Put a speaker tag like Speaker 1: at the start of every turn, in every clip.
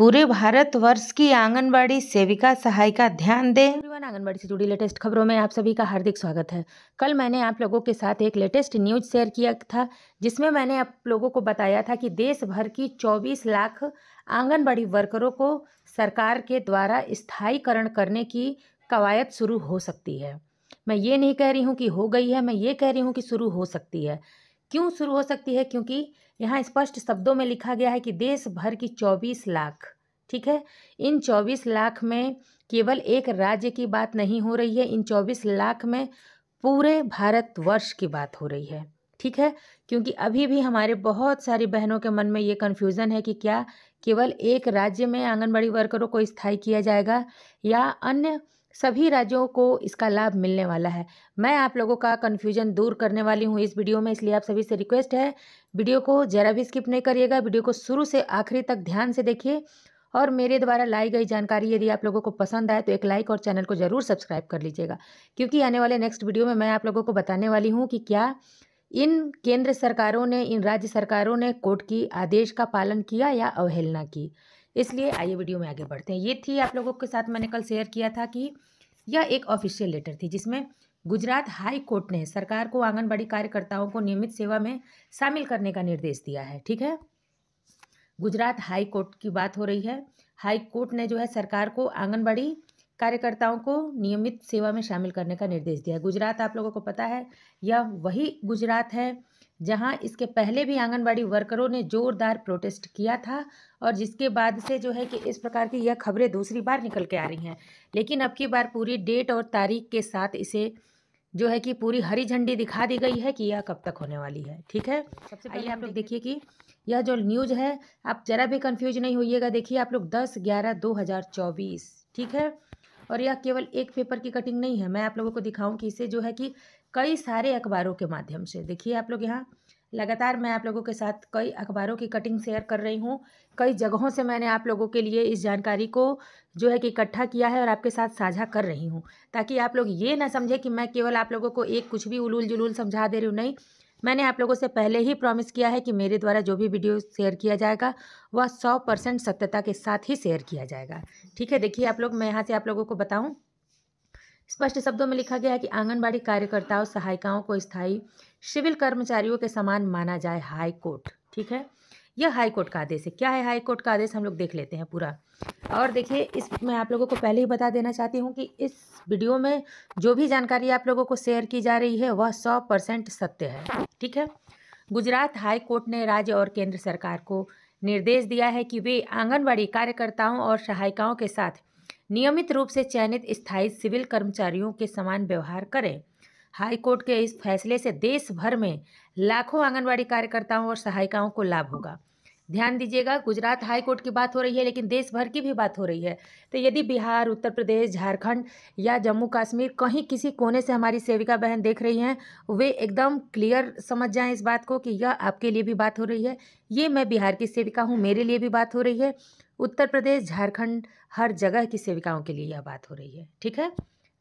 Speaker 1: पूरे भारतवर्ष की आंगनबाड़ी सेविका सहायिका ध्यान दें एवरीवन आंगनबाड़ी से जुड़ी लेटेस्ट खबरों में आप सभी का हार्दिक स्वागत है कल मैंने आप लोगों के साथ एक लेटेस्ट न्यूज शेयर किया था जिसमें मैंने आप लोगों को बताया था कि देश भर की 24 लाख आंगनबाड़ी वर्करों को सरकार के द्वारा स्थायीकरण करने की कवायद शुरू हो सकती है मैं ये नहीं कह रही हूँ कि हो गई है मैं ये कह रही हूँ कि शुरू हो सकती है क्यों शुरू हो सकती है क्योंकि यहाँ स्पष्ट शब्दों में लिखा गया है कि देश भर की चौबीस लाख ठीक है इन चौबीस लाख में केवल एक राज्य की बात नहीं हो रही है इन चौबीस लाख में पूरे भारतवर्ष की बात हो रही है ठीक है क्योंकि अभी भी हमारे बहुत सारी बहनों के मन में ये कन्फ्यूज़न है कि क्या केवल एक राज्य में आंगनबाड़ी वर्करों को स्थायी किया जाएगा या अन्य सभी राज्यों को इसका लाभ मिलने वाला है मैं आप लोगों का कन्फ्यूजन दूर करने वाली हूँ इस वीडियो में इसलिए आप सभी से रिक्वेस्ट है वीडियो को जरा भी स्किप नहीं करिएगा वीडियो को शुरू से आखिरी तक ध्यान से देखिए और मेरे द्वारा लाई गई जानकारी यदि आप लोगों को पसंद आए तो एक लाइक और चैनल को ज़रूर सब्सक्राइब कर लीजिएगा क्योंकि आने वाले नेक्स्ट वीडियो में मैं आप लोगों को बताने वाली हूँ कि क्या इन केंद्र सरकारों ने इन राज्य सरकारों ने कोर्ट की आदेश का पालन किया या अवहेलना की इसलिए आइए वीडियो में आगे बढ़ते हैं ये थी आप लोगों के साथ मैंने कल शेयर किया था कि यह एक ऑफिशियल लेटर थी जिसमें गुजरात हाई कोर्ट ने सरकार को आंगनबाड़ी कार्यकर्ताओं को नियमित सेवा में शामिल करने का निर्देश दिया है ठीक है गुजरात हाई कोर्ट की बात हो रही है हाई कोर्ट ने जो है सरकार को आंगनबाड़ी कार्यकर्ताओं को नियमित सेवा में शामिल करने का निर्देश दिया है गुजरात आप लोगों को पता है यह वही गुजरात है जहां इसके पहले भी आंगनबाड़ी वर्करों ने जोरदार प्रोटेस्ट किया था और जिसके बाद से जो है कि इस प्रकार की यह खबरें दूसरी बार निकल के आ रही हैं लेकिन अब की बार पूरी डेट और तारीख के साथ इसे जो है कि पूरी हरी झंडी दिखा दी गई है कि यह कब तक होने वाली है ठीक है सबसे पहले आप लोग देखिए कि यह जो न्यूज़ है आप ज़रा भी कंफ्यूज नहीं होइएगा देखिए आप लोग दस ग्यारह दो हज़ार चौबीस ठीक है और यह केवल एक पेपर की कटिंग नहीं है मैं आप लोगों को दिखाऊं कि इसे जो है कि कई सारे अखबारों के माध्यम से देखिए आप लोग यहाँ लगातार मैं आप लोगों के साथ कई अखबारों की कटिंग शेयर कर रही हूँ कई जगहों से मैंने आप लोगों के लिए इस जानकारी को जो है कि इकट्ठा किया है और आपके साथ साझा कर रही हूँ ताकि आप लोग ये ना समझे कि मैं केवल आप लोगों को एक कुछ भी उलूल जुलूल समझा दे रही हूँ नहीं मैंने आप लोगों से पहले ही प्रॉमिस किया है कि मेरे द्वारा जो भी वीडियो शेयर किया जाएगा वह सौ परसेंट सत्यता के साथ ही शेयर किया जाएगा ठीक है देखिए आप लोग मैं यहाँ से आप लोगों को बताऊँ स्पष्ट शब्दों में लिखा गया है कि आंगनबाड़ी कार्यकर्ताओं सहायिकाओं को स्थायी सिविल कर्मचारियों के समान माना जाए हाईकोर्ट ठीक है यह हाई कोर्ट का आदेश है क्या है हाई कोर्ट का आदेश हम लोग देख लेते हैं पूरा और देखिए इस मैं आप लोगों को पहले ही बता देना चाहती हूँ कि इस वीडियो में जो भी जानकारी आप लोगों को शेयर की जा रही है वह सौ परसेंट सत्य है ठीक है गुजरात हाई कोर्ट ने राज्य और केंद्र सरकार को निर्देश दिया है कि वे आंगनबाड़ी कार्यकर्ताओं और सहायिकाओं के साथ नियमित रूप से चयनित स्थायी सिविल कर्मचारियों के समान व्यवहार करें हाईकोर्ट के इस फैसले से देश भर में लाखों आंगनबाड़ी कार्यकर्ताओं और सहायिकाओं को लाभ होगा ध्यान दीजिएगा गुजरात हाई कोर्ट की बात हो रही है लेकिन देश भर की भी बात हो रही है तो यदि बिहार उत्तर प्रदेश झारखंड या जम्मू कश्मीर कहीं किसी कोने से हमारी सेविका बहन देख रही हैं वे एकदम क्लियर समझ जाएं इस बात को कि यह आपके लिए भी बात हो रही है ये मैं बिहार की सेविका हूँ मेरे लिए भी बात हो रही है उत्तर प्रदेश झारखंड हर जगह की सेविकाओं के लिए यह बात हो रही है ठीक है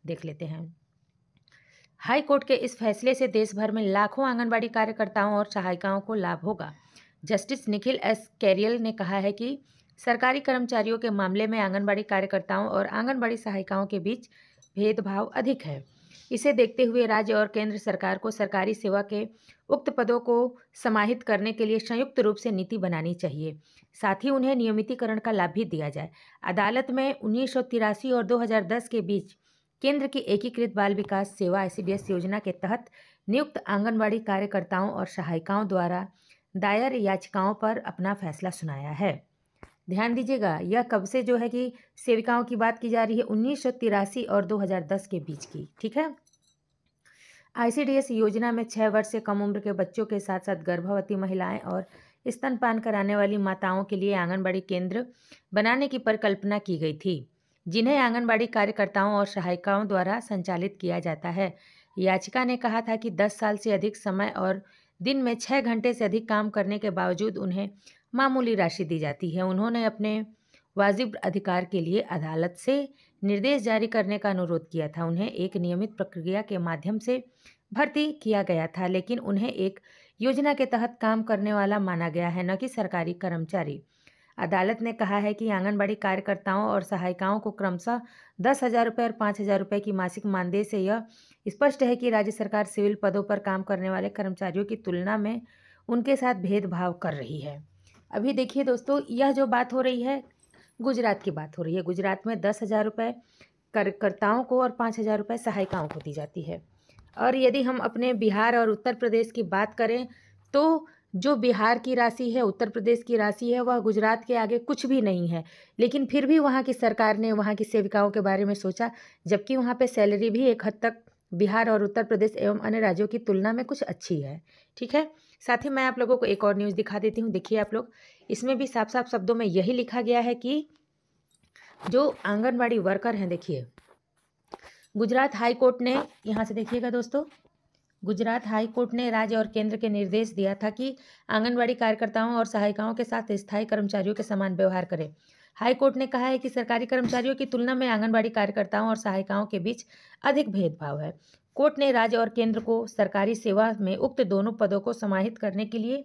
Speaker 1: देख लेते हैं हाई कोर्ट के इस फैसले से देश भर में लाखों आंगनबाड़ी कार्यकर्ताओं और सहायिकाओं को लाभ होगा जस्टिस निखिल एस कैरियल ने कहा है कि सरकारी कर्मचारियों के मामले में आंगनबाड़ी कार्यकर्ताओं और आंगनबाड़ी सहायिकाओं के बीच भेदभाव अधिक है इसे देखते हुए राज्य और केंद्र सरकार को सरकारी सेवा के उक्त पदों को समाहित करने के लिए संयुक्त रूप से नीति बनानी चाहिए साथ ही उन्हें नियमितीकरण का लाभ भी दिया जाए अदालत में उन्नीस और 2010 के बीच केंद्र की एकीकृत बाल विकास सेवा आई योजना के तहत नियुक्त आंगनबाड़ी कार्यकर्ताओं और सहायिकाओं द्वारा दायर याचिकाओं पर अपना फैसला सुनाया है ध्यान दीजिएगा यह कब से जो है कि सेविकाओं की बात की जा रही है उन्नीस और 2010 के बीच की ठीक है आईसीडीएस योजना में छः वर्ष से कम उम्र के बच्चों के साथ साथ गर्भवती महिलाएं और स्तनपान कराने वाली माताओं के लिए आंगनबाड़ी केंद्र बनाने की परिकल्पना की गई थी जिन्हें आंगनबाड़ी कार्यकर्ताओं और सहायिकाओं द्वारा संचालित किया जाता है याचिका ने कहा था कि 10 साल से अधिक समय और दिन में छः घंटे से अधिक काम करने के बावजूद उन्हें मामूली राशि दी जाती है उन्होंने अपने वाजिब अधिकार के लिए अदालत से निर्देश जारी करने का अनुरोध किया था उन्हें एक नियमित प्रक्रिया के माध्यम से भर्ती किया गया था लेकिन उन्हें एक योजना के तहत काम करने वाला माना गया है न कि सरकारी कर्मचारी अदालत ने कहा है कि आंगनबाड़ी कार्यकर्ताओं और सहायिकाओं को क्रमशः दस हज़ार रुपये और पाँच हज़ार रुपये की मासिक मानदेय से यह स्पष्ट है कि राज्य सरकार सिविल पदों पर काम करने वाले कर्मचारियों की तुलना में उनके साथ भेदभाव कर रही है अभी देखिए दोस्तों यह जो बात हो रही है गुजरात की बात हो रही है गुजरात में दस हज़ार रुपये कार्यकर्ताओं को और पाँच हज़ार रुपये सहायिकाओं को दी जाती है और यदि हम अपने बिहार और उत्तर प्रदेश की बात करें तो जो बिहार की राशि है उत्तर प्रदेश की राशि है वह गुजरात के आगे कुछ भी नहीं है लेकिन फिर भी वहाँ की सरकार ने वहाँ की सेविकाओं के बारे में सोचा जबकि वहाँ पे सैलरी भी एक हद तक बिहार और उत्तर प्रदेश एवं अन्य राज्यों की तुलना में कुछ अच्छी है ठीक है साथ ही मैं आप लोगों को एक और न्यूज़ दिखा देती हूँ देखिए आप लोग इसमें भी साफ साफ शब्दों में यही लिखा गया है कि जो आंगनबाड़ी वर्कर हैं देखिए गुजरात हाई कोर्ट ने यहाँ से देखिएगा दोस्तों गुजरात हाई कोर्ट ने राज्य और केंद्र के निर्देश दिया था कि आंगनबाड़ी कार्यकर्ताओं और सहायिकाओं के साथ स्थायी कर्मचारियों के समान व्यवहार करें हाई कोर्ट ने कहा है कि सरकारी कर्मचारियों की तुलना में आंगनबाड़ी कार्यकर्ताओं और सहायिकाओं के बीच अधिक भेदभाव है कोर्ट ने राज्य और केंद्र को सरकारी सेवा में उक्त दोनों पदों को समाहित करने के लिए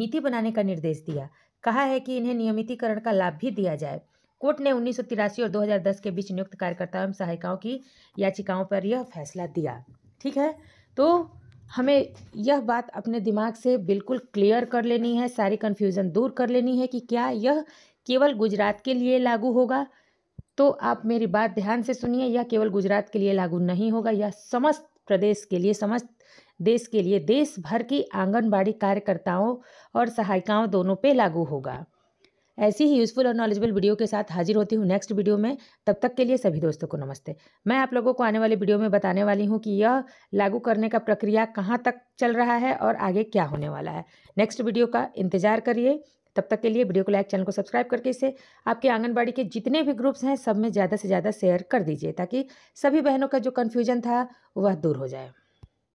Speaker 1: नीति बनाने का निर्देश दिया कहा है कि इन्हें नियमितीकरण का लाभ भी दिया जाए कोर्ट ने उन्नीस और 2010 के बीच नियुक्त कार्यकर्ताओं एवं सहायिकाओं की याचिकाओं पर यह फैसला दिया ठीक है तो हमें यह बात अपने दिमाग से बिल्कुल क्लियर कर लेनी है सारी कन्फ्यूज़न दूर कर लेनी है कि क्या यह केवल गुजरात के लिए लागू होगा तो आप मेरी बात ध्यान से सुनिए यह केवल गुजरात के लिए लागू नहीं होगा यह समस्त प्रदेश के लिए समस्त देश के लिए देश भर की आंगनबाड़ी कार्यकर्ताओं और सहायिकाओं दोनों पे लागू होगा ऐसी ही यूज़फुल और नॉलेजेबल वीडियो के साथ हाजिर होती हूँ नेक्स्ट वीडियो में तब तक के लिए सभी दोस्तों को नमस्ते मैं आप लोगों को आने वाली वीडियो में बताने वाली हूँ कि यह लागू करने का प्रक्रिया कहाँ तक चल रहा है और आगे क्या होने वाला है नेक्स्ट वीडियो का इंतजार करिए तब तक के लिए वीडियो को लाइक चैनल को सब्सक्राइब करके इसे आपके आंगनबाड़ी के जितने भी ग्रुप्स हैं सब में ज़्यादा से ज़्यादा शेयर कर दीजिए ताकि सभी बहनों का जो कन्फ्यूजन था वह दूर हो जाए